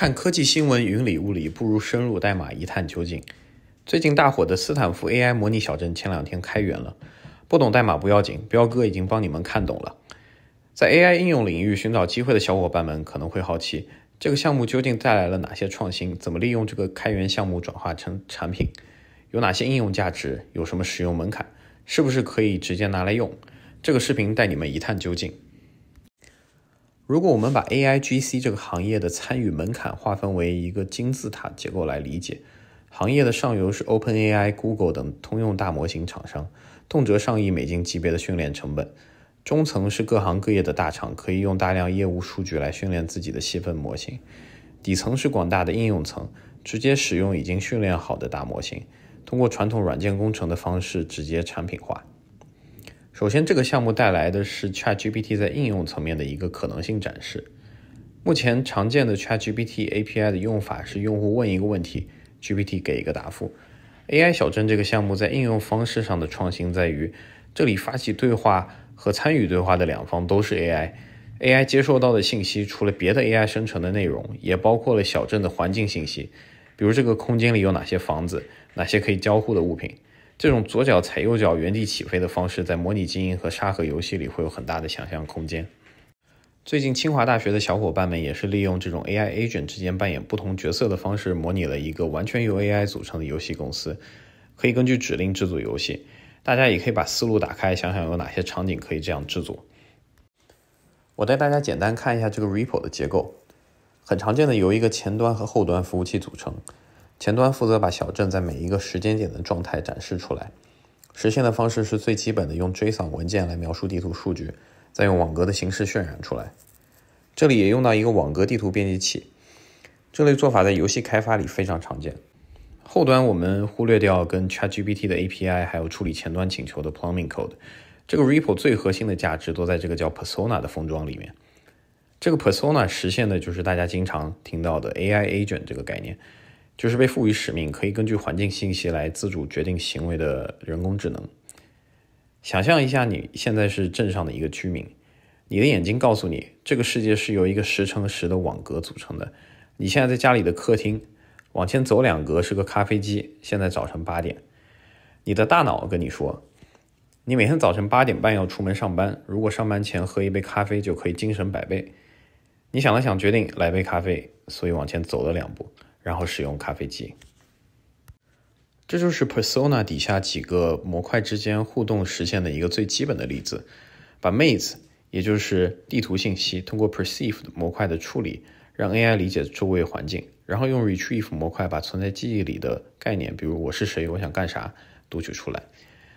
看科技新闻云里雾里，不如深入代码一探究竟。最近大火的斯坦福 AI 模拟小镇前两天开源了，不懂代码不要紧，彪哥已经帮你们看懂了。在 AI 应用领域寻找机会的小伙伴们可能会好奇，这个项目究竟带来了哪些创新？怎么利用这个开源项目转化成产品？有哪些应用价值？有什么使用门槛？是不是可以直接拿来用？这个视频带你们一探究竟。如果我们把 A I G C 这个行业的参与门槛划分为一个金字塔结构来理解，行业的上游是 Open A I、Google 等通用大模型厂商，动辄上亿美金级别的训练成本；中层是各行各业的大厂，可以用大量业务数据来训练自己的细分模型；底层是广大的应用层，直接使用已经训练好的大模型，通过传统软件工程的方式直接产品化。首先，这个项目带来的是 ChatGPT 在应用层面的一个可能性展示。目前常见的 ChatGPT API 的用法是用户问一个问题，GPT 给一个答复。AI 小镇这个项目在应用方式上的创新在于，这里发起对话和参与对话的两方都是 AI。AI 接收到的信息除了别的 AI 生成的内容，也包括了小镇的环境信息，比如这个空间里有哪些房子，哪些可以交互的物品。这种左脚踩右脚原地起飞的方式，在模拟经营和沙盒游戏里会有很大的想象空间。最近清华大学的小伙伴们也是利用这种 AI agent 之间扮演不同角色的方式，模拟了一个完全由 AI 组成的游戏公司，可以根据指令制作游戏。大家也可以把思路打开，想想有哪些场景可以这样制作。我带大家简单看一下这个 r e p o 的结构，很常见的由一个前端和后端服务器组成。前端负责把小镇在每一个时间点的状态展示出来，实现的方式是最基本的，用 JSON 文件来描述地图数据，再用网格的形式渲染出来。这里也用到一个网格地图编辑器，这类做法在游戏开发里非常常见。后端我们忽略掉跟 Chat GPT 的 API，还有处理前端请求的 Plumbing Code。这个 Repo 最核心的价值都在这个叫 Persona 的封装里面。这个 Persona 实现的就是大家经常听到的 AI Agent 这个概念。就是被赋予使命，可以根据环境信息来自主决定行为的人工智能。想象一下，你现在是镇上的一个居民，你的眼睛告诉你，这个世界是由一个十乘十的网格组成的。你现在在家里的客厅，往前走两格是个咖啡机。现在早晨八点，你的大脑跟你说，你每天早晨八点半要出门上班，如果上班前喝一杯咖啡就可以精神百倍。你想了想，决定来杯咖啡，所以往前走了两步。然后使用咖啡机，这就是 persona 底下几个模块之间互动实现的一个最基本的例子。把 m a 妹 e 也就是地图信息，通过 perceive 模块的处理，让 AI 理解周围环境，然后用 retrieve 模块把存在记忆里的概念，比如我是谁，我想干啥，读取出来，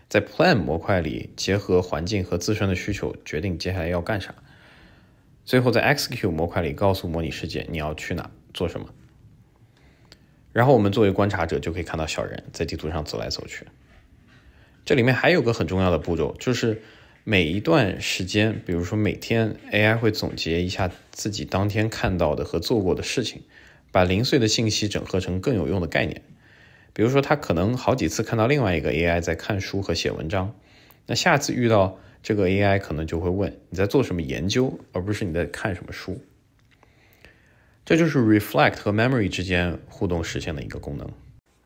在 plan 模块里结合环境和自身的需求，决定接下来要干啥，最后在 execute 模块里告诉模拟世界你要去哪做什么。然后我们作为观察者就可以看到小人在地图上走来走去。这里面还有个很重要的步骤，就是每一段时间，比如说每天，AI 会总结一下自己当天看到的和做过的事情，把零碎的信息整合成更有用的概念。比如说，他可能好几次看到另外一个 AI 在看书和写文章，那下次遇到这个 AI 可能就会问你在做什么研究，而不是你在看什么书。这就是 reflect 和 memory 之间互动实现的一个功能。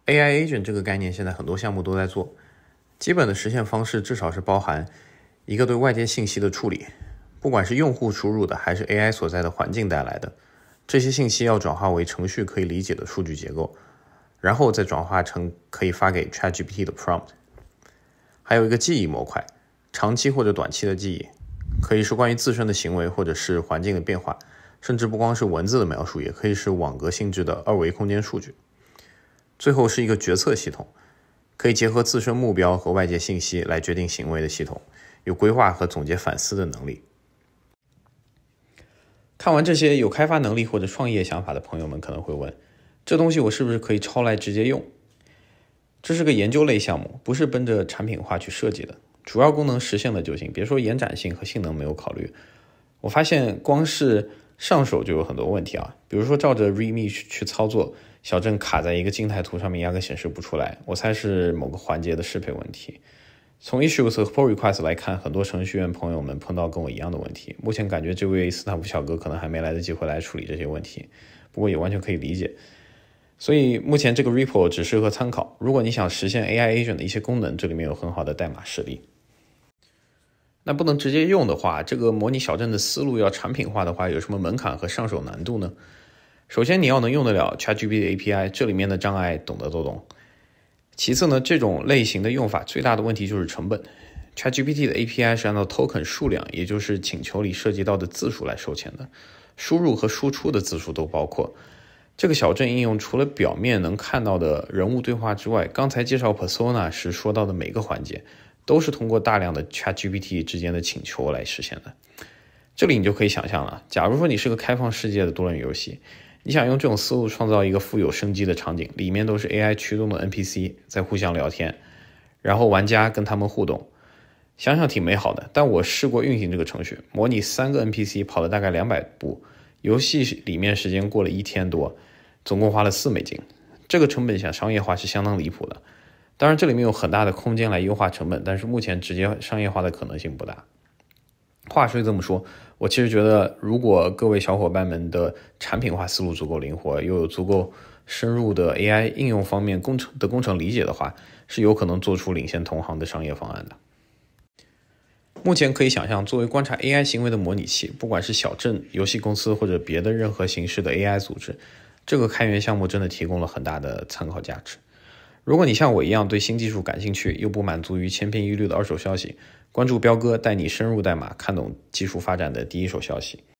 AI agent 这个概念，现在很多项目都在做。基本的实现方式，至少是包含一个对外界信息的处理，不管是用户输入的，还是 AI 所在的环境带来的，这些信息要转化为程序可以理解的数据结构，然后再转化成可以发给 ChatGPT 的 prompt。还有一个记忆模块，长期或者短期的记忆，可以是关于自身的行为，或者是环境的变化。甚至不光是文字的描述，也可以是网格性质的二维空间数据。最后是一个决策系统，可以结合自身目标和外界信息来决定行为的系统，有规划和总结反思的能力。看完这些，有开发能力或者创业想法的朋友们可能会问：这东西我是不是可以抄来直接用？这是个研究类项目，不是奔着产品化去设计的，主要功能实现了就行，别说延展性和性能没有考虑。我发现光是。上手就有很多问题啊，比如说照着 r e m i x 去操作，小镇卡在一个静态图上面，压根显示不出来。我猜是某个环节的适配问题。从 issues 和 pull requests 来看，很多程序员朋友们碰到跟我一样的问题。目前感觉这位斯坦福小哥可能还没来得及回来处理这些问题，不过也完全可以理解。所以目前这个 repo 只适合参考。如果你想实现 AI agent 的一些功能，这里面有很好的代码实例。那不能直接用的话，这个模拟小镇的思路要产品化的话，有什么门槛和上手难度呢？首先，你要能用得了 ChatGPT 的 API，这里面的障碍，懂得都懂。其次呢，这种类型的用法最大的问题就是成本。ChatGPT 的 API 是按照 token 数量，也就是请求里涉及到的字数来收钱的，输入和输出的字数都包括。这个小镇应用除了表面能看到的人物对话之外，刚才介绍 persona 时说到的每个环节。都是通过大量的 ChatGPT 之间的请求来实现的。这里你就可以想象了，假如说你是个开放世界的多人游戏，你想用这种思路创造一个富有生机的场景，里面都是 AI 驱动的 NPC 在互相聊天，然后玩家跟他们互动，想想挺美好的。但我试过运行这个程序，模拟三个 NPC 跑了大概两百步，游戏里面时间过了一天多，总共花了四美金，这个成本想商业化是相当离谱的。当然，这里面有很大的空间来优化成本，但是目前直接商业化的可能性不大。话虽这么说，我其实觉得，如果各位小伙伴们的产品化思路足够灵活，又有足够深入的 AI 应用方面工程的工程理解的话，是有可能做出领先同行的商业方案的。目前可以想象，作为观察 AI 行为的模拟器，不管是小镇游戏公司或者别的任何形式的 AI 组织，这个开源项目真的提供了很大的参考价值。如果你像我一样对新技术感兴趣，又不满足于千篇一律的二手消息，关注彪哥，带你深入代码，看懂技术发展的第一手消息。